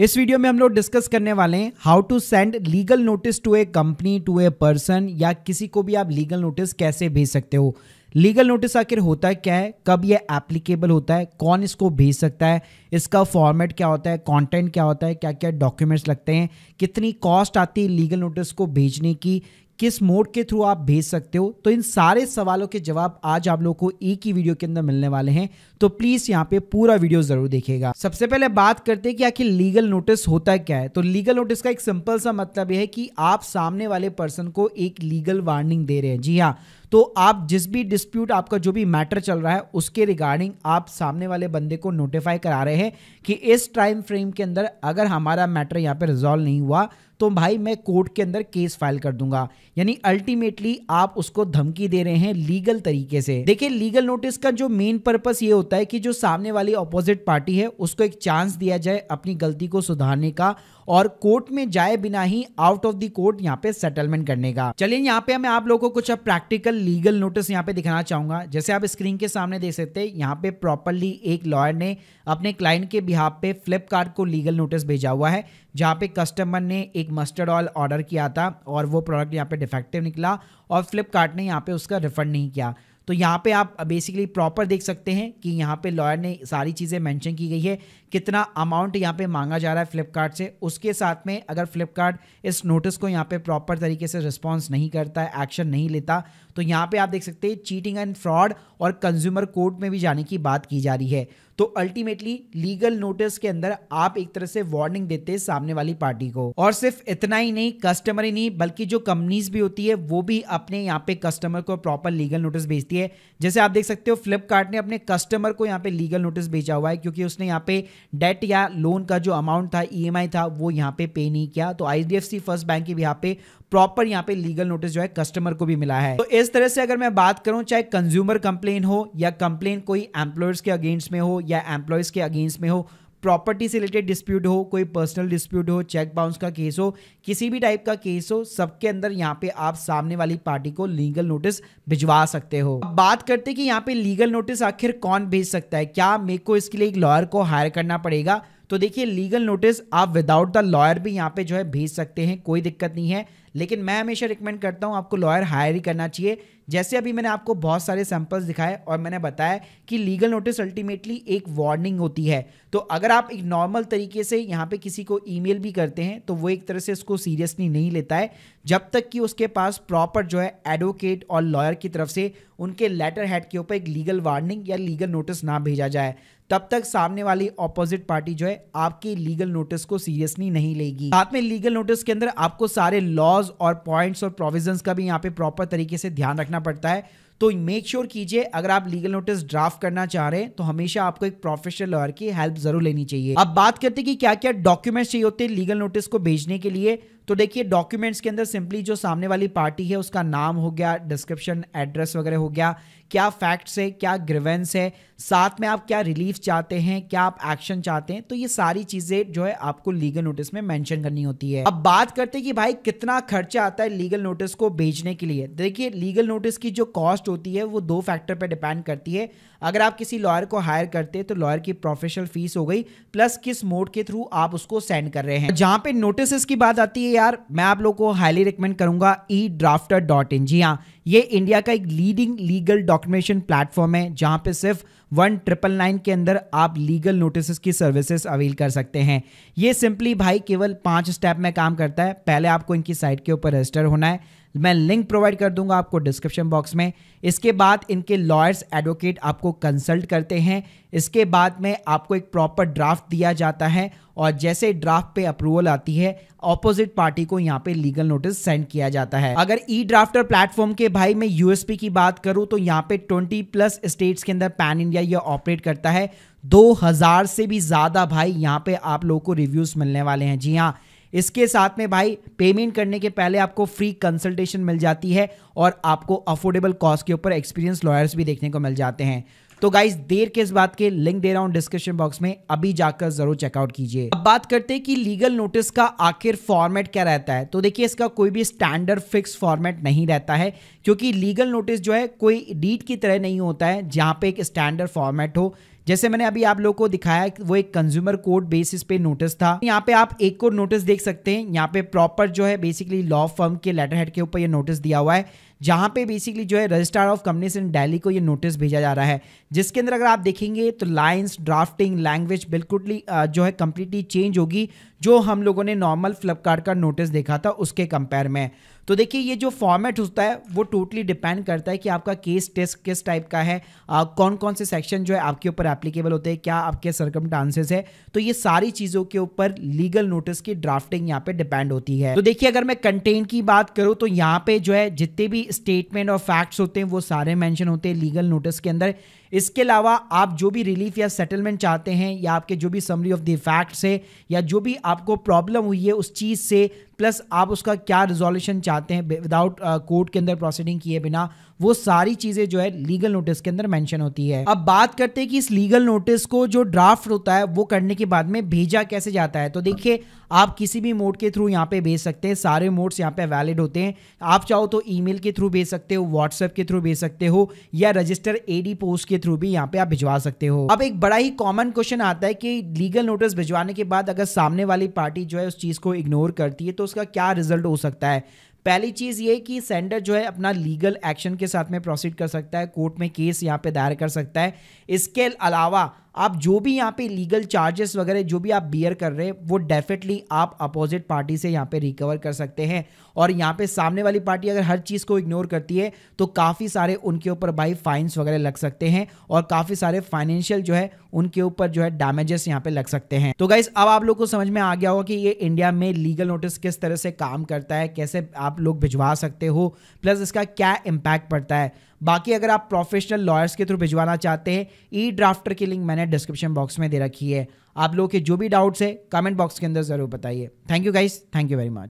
इस वीडियो में हम लोग डिस्कस करने वाले हैं how to send legal notice to a company to a person या किसी को भी आप लीगल नोटिस कैसे भेज सकते हो लीगल नोटिस आखिर होता है क्या है कब ये एप्लीकेबल होता है कौन इसको भेज सकता है इसका फॉर्मेट क्या होता है कंटेंट क्या होता है क्या क्या डॉक्यूमेंट्स लगते हैं कितनी कॉस्ट आती है लीगल नोटिस को भेजने की किस मोड के थ्रू आप भेज सकते हो तो इन सारे सवालों के जवाब आज आप लोगों को एक ही वीडियो के अंदर मिलने वाले हैं तो प्लीज यहाँ पे पूरा वीडियो जरूर देखेगा सबसे पहले बात करते हैं कि आखिर लीगल नोटिस होता क्या है तो लीगल नोटिस का एक सिंपल सा मतलब यह है कि आप सामने वाले पर्सन को एक लीगल वार्निंग दे रहे हैं जी हाँ तो आप जिस भी डिस्प्यूट आपका जो भी मैटर चल रहा है उसके रिगार्डिंग आप सामने वाले बंदे को नोटिफाई करा रहे हैं कि इस टाइम फ्रेम के अंदर अगर हमारा मैटर यहाँ पे रिजॉल्व नहीं हुआ तो भाई मैं कोर्ट के अंदर केस फाइल कर दूंगा यानी अल्टीमेटली आप उसको धमकी दे रहे हैं लीगल तरीके से देखिए लीगल नोटिस का जो मेन पर्पस ये होता है कि जो सामने वाली ऑपोजिट पार्टी है उसको एक चांस दिया जाए अपनी गलती को सुधारने का और कोर्ट में जाए बिना ही आउट ऑफ द कोर्ट यहाँ पे सेटलमेंट करने का चलिए यहाँ पे मैं आप लोगों को कुछ प्रैक्टिकल लीगल नोटिस यहाँ पे दिखाना चाहूंगा जैसे आप स्क्रीन के सामने देख सकते हैं यहाँ पे प्रॉपरली एक लॉयर ने अपने क्लाइंट के बिहाब पे फ्लिपकार्ट को लीगल नोटिस भेजा हुआ है जहाँ पे कस्टमर ने एक मस्टर्ड ऑयल ऑर्डर किया था और वो प्रोडक्ट यहाँ पे डिफेक्टिव निकला और फ्लिपकार्ट ने यहाँ पे उसका रिफंड नहीं किया तो यहाँ पे आप बेसिकली प्रॉपर देख सकते हैं कि यहाँ पे लॉयर ने सारी चीज़ें मेंशन की गई है कितना अमाउंट यहाँ पे मांगा जा रहा है फ्लिपकार्ट से उसके साथ में अगर फ्लिपकार्ट इस नोटिस को यहाँ पे प्रॉपर तरीके से रिस्पॉन्स नहीं करता है एक्शन नहीं लेता तो यहाँ पे आप देख सकते हैं चीटिंग एंड फ्रॉड और कंज्यूमर कोर्ट में भी जाने की बात की जा रही है तो अल्टीमेटली लीगल नोटिस के अंदर आप एक तरह से वार्निंग देते हैं सामने वाली पार्टी को और सिर्फ इतना ही नहीं कस्टमर ही नहीं बल्कि जो कंपनीज भी होती है वो भी अपने यहाँ पे कस्टमर को प्रॉपर लीगल नोटिस भेजती है जैसे आप देख सकते हो फ्लिपकार्ट ने अपने कस्टमर को यहाँ पे लीगल नोटिस भेजा हुआ है क्योंकि उसने यहाँ पे डेट या लोन का जो अमाउंट था ई e था वो यहाँ पे पे नहीं किया तो आई फर्स्ट बैंक की भी यहाँ पे प्रॉपर यहाँ पे लीगल नोटिस जो है कस्टमर को भी मिला है तो इस तरह से अगर मैं बात करूं चाहे कंज्यूमर कंप्लेन हो या कंप्लेन कोई एम्प्लॉयर्स के अगेंस्ट में हो या एम्प्लॉयज़ के अगेंस्ट में हो प्रॉपर्टी से रिलेटेड डिस्प्यूट हो कोई पर्सनल डिस्प्यूट हो चेक बाउंस का केस हो किसी भी टाइप का केस हो सबके अंदर यहाँ पे आप सामने वाली पार्टी को लीगल नोटिस भिजवा सकते हो अब बात करते कि यहाँ पे लीगल नोटिस आखिर कौन भेज सकता है क्या मेरे को इसके लिए एक लॉयर को हायर करना पड़ेगा तो देखिए लीगल नोटिस आप विदाउट द लॉयर भी यहाँ पे जो है भेज सकते हैं कोई दिक्कत नहीं है लेकिन मैं हमेशा रिकमेंड करता हूँ आपको लॉयर हायर ही करना चाहिए जैसे अभी मैंने आपको बहुत सारे सैंपल्स दिखाए और मैंने बताया कि लीगल नोटिस अल्टीमेटली एक वार्निंग होती है तो अगर आप एक नॉर्मल तरीके से यहाँ पे किसी को ईमेल भी करते हैं तो वो एक तरह से इसको सीरियसली नहीं लेता है जब तक कि उसके पास प्रॉपर जो है एडवोकेट और लॉयर की तरफ से उनके लेटर हेड के ऊपर एक लीगल वार्निंग या लीगल नोटिस ना भेजा जाए तब तक सामने वाली ऑपोजिट पार्टी जो है आपकी लीगल नोटिस को सीरियसली नहीं लेगी साथ में लीगल नोटिस के अंदर आपको सारे लॉज लॉज और पॉइंट्स और प्रोविजंस का भी यहाँ पे प्रॉपर तरीके से ध्यान रखना पड़ता है तो मेक श्योर कीजिए अगर आप लीगल नोटिस ड्राफ्ट करना चाह रहे हैं तो हमेशा आपको एक प्रोफेशनल लॉयर की हेल्प जरूर लेनी चाहिए अब बात करते हैं कि क्या क्या डॉक्यूमेंट्स चाहिए होते हैं लीगल नोटिस को भेजने के लिए तो देखिए डॉक्यूमेंट्स के अंदर सिंपली जो सामने वाली पार्टी है उसका नाम हो गया डिस्क्रिप्शन एड्रेस वगैरह हो गया क्या फैक्ट्स है क्या ग्रीवेंस है साथ में आप क्या रिलीफ चाहते हैं क्या आप एक्शन चाहते हैं तो ये सारी चीजें जो है आपको लीगल नोटिस में मेंशन करनी होती है अब बात करते हैं कि भाई कितना खर्चा आता है लीगल नोटिस को भेजने के लिए देखिए लीगल नोटिस की जो कॉस्ट कॉस्ट होती है वो दो फैक्टर पर डिपेंड करती है अगर आप किसी लॉयर को हायर करते हैं तो लॉयर की प्रोफेशनल फीस हो गई प्लस किस मोड के थ्रू आप उसको सेंड कर रहे हैं जहां पे नोटिस की बात आती है यार मैं आप लोग को हाईली रिकमेंड करूंगा ई ड्राफ्टर डॉट इन जी हाँ ये इंडिया का एक लीडिंग लीगल डॉक्यूमेशन प्लेटफॉर्म है जहां पे सिर्फ वन ट्रिपल नाइन के अंदर आप लीगल नोटिस की सर्विसेज अवेल कर सकते हैं ये सिंपली भाई केवल पांच स्टेप में काम करता है पहले आपको इनकी साइट के ऊपर रजिस्टर होना है मैं लिंक प्रोवाइड कर दूंगा आपको डिस्क्रिप्शन बॉक्स में इसके बाद इनके लॉयर्स एडवोकेट आपको कंसल्ट करते हैं इसके बाद में आपको एक प्रॉपर ड्राफ्ट दिया जाता है और जैसे ड्राफ्ट पे अप्रूवल आती है ऑपोजिट पार्टी को यहाँ पे लीगल नोटिस सेंड किया जाता है अगर ई ड्राफ्टर प्लेटफॉर्म के भाई मैं यूएसपी की बात करूं तो यहाँ पे 20 प्लस स्टेट्स के अंदर पैन इंडिया ये ऑपरेट करता है 2000 से भी ज़्यादा भाई यहाँ पे आप लोगों को रिव्यूज मिलने वाले हैं जी हाँ इसके साथ में भाई पेमेंट करने के पहले आपको फ्री कंसल्टेशन मिल जाती है और आपको अफोर्डेबल कॉस्ट के ऊपर एक्सपीरियंस लॉयर्स भी देखने को मिल जाते हैं तो गाइज देर के इस बात के लिंक दे रहा हूं डिस्क्रिप्शन बॉक्स में अभी जाकर जरूर चेकआउट कीजिए अब बात करते हैं कि लीगल नोटिस का आखिर फॉर्मेट क्या रहता है तो देखिए इसका कोई भी स्टैंडर्ड फिक्स फॉर्मेट नहीं रहता है क्योंकि लीगल नोटिस जो है कोई डीट की तरह नहीं होता है जहां पे एक स्टैंडर्ड फॉर्मेट हो जैसे मैंने अभी आप लोगों को दिखाया वो एक कंज्यूमर कोर्ट बेसिस पे नोटिस था यहाँ पे आप एक और नोटिस देख सकते हैं यहाँ पे प्रॉपर जो है बेसिकली लॉ फर्म के लेटर हेड के ऊपर ये नोटिस दिया हुआ है जहां पे बेसिकली जो है registrar of companies in Delhi को ये नोटिस भेजा जा रहा है जिसके अंदर अगर आप देखेंगे तो लाइंस ड्राफ्टिंग लैंग्वेज बिल्कुल जो है कंप्लीटली चेंज होगी जो हम लोगों ने नॉर्मल फ्लिपकार्ट का नोटिस देखा था उसके कंपेयर में तो देखिए ये जो फॉर्मेट होता है वो टोटली डिपेंड करता है कि आपका केस टेस्ट किस टाइप का है आ, कौन कौन से सेक्शन जो है आपके ऊपर एप्लीकेबल होते हैं क्या आपके सरकम है तो ये सारी चीज़ों के ऊपर लीगल नोटिस की ड्राफ्टिंग यहाँ पे डिपेंड होती है तो देखिए अगर मैं कंटेंट की बात करूँ तो यहाँ पे जो है जितने भी स्टेटमेंट और फैक्ट्स होते हैं वो सारे मेंशन होते हैं लीगल नोटिस के अंदर इसके अलावा आप जो भी रिलीफ या सेटलमेंट चाहते हैं या आपके जो भी समरी ऑफ द फैक्ट्स है या जो भी आपको प्रॉब्लम हुई है उस चीज़ से प्लस आप उसका क्या रिजोल्यूशन चाहते हैं विदाउट कोर्ट uh, के अंदर प्रोसीडिंग किए बिना वो सारी चीज़ें जो है लीगल नोटिस के अंदर मेंशन होती है अब बात करते हैं कि इस लीगल नोटिस को जो ड्राफ्ट होता है वो करने के बाद में भेजा कैसे जाता है तो देखिए आप किसी भी मोड के थ्रू यहाँ पे भेज सकते हैं सारे मोड्स यहाँ पे वैलिड होते हैं आप चाहो तो ई के थ्रू भेज सकते हो व्हाट्सएप के थ्रू भेज सकते हो या रजिस्टर एडी पोस्ट के थ्रू भी यहाँ पे आप भिजवा सकते हो अब एक बड़ा ही कॉमन क्वेश्चन आता है कि लीगल नोटिस भिजवाने के बाद अगर सामने वाली पार्टी जो है उस चीज़ को इग्नोर करती है तो उसका क्या रिजल्ट हो सकता है पहली चीज़ ये कि सेंडर जो है अपना लीगल एक्शन के साथ में प्रोसीड कर सकता है कोर्ट में केस यहाँ पे दायर कर सकता है इसके अलावा आप जो भी यहाँ पे लीगल चार्जेस वगैरह जो भी आप बियर कर रहे हैं वो डेफिनेटली आप अपोजिट पार्टी से यहाँ पे रिकवर कर सकते हैं और यहाँ पे सामने वाली पार्टी अगर हर चीज़ को इग्नोर करती है तो काफ़ी सारे उनके ऊपर भाई फाइन्स वगैरह लग सकते हैं और काफ़ी सारे फाइनेंशियल जो है उनके ऊपर जो है डैमेजेस यहाँ पे लग सकते हैं तो गाइज अब आप लोग को समझ में आ गया होगा कि ये इंडिया में लीगल नोटिस किस तरह से काम करता है कैसे आप लोग भिजवा सकते हो प्लस इसका क्या इम्पैक्ट पड़ता है बाकी अगर आप प्रोफेशनल लॉयर्स के थ्रू भिजवाना चाहते हैं ई ड्राफ्टर की लिंक मैंने डिस्क्रिप्शन बॉक्स में दे रखी है आप लोगों के जो भी डाउट्स है कमेंट बॉक्स के अंदर ज़रूर बताइए thank you guys thank you very much